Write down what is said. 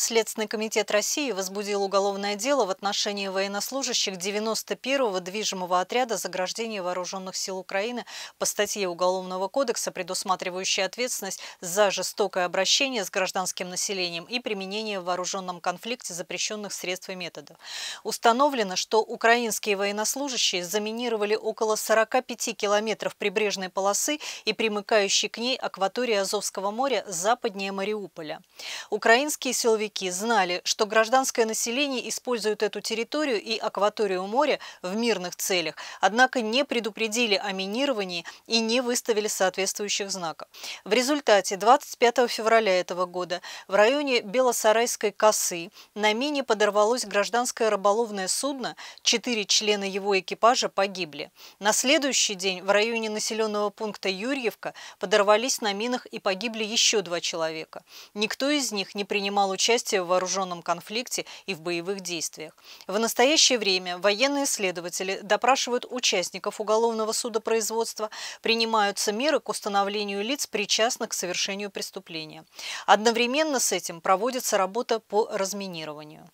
Следственный комитет России возбудил уголовное дело в отношении военнослужащих 91-го движимого отряда заграждения вооруженных сил Украины по статье Уголовного кодекса, предусматривающей ответственность за жестокое обращение с гражданским населением и применение в вооруженном конфликте запрещенных средств и методов. Установлено, что украинские военнослужащие заминировали около 45 километров прибрежной полосы и примыкающей к ней акватории Азовского моря западнее Мариуполя. Украинские силовики силовики знали, что гражданское население использует эту территорию и акваторию моря в мирных целях, однако не предупредили о минировании и не выставили соответствующих знаков. В результате 25 февраля этого года в районе Белосарайской косы на мине подорвалось гражданское рыболовное судно, четыре члена его экипажа погибли. На следующий день в районе населенного пункта Юрьевка подорвались на минах и погибли еще два человека. Никто из них не принимал участие участие в вооруженном конфликте и в боевых действиях. В настоящее время военные следователи допрашивают участников уголовного судопроизводства, принимаются меры к установлению лиц, причастных к совершению преступления. Одновременно с этим проводится работа по разминированию.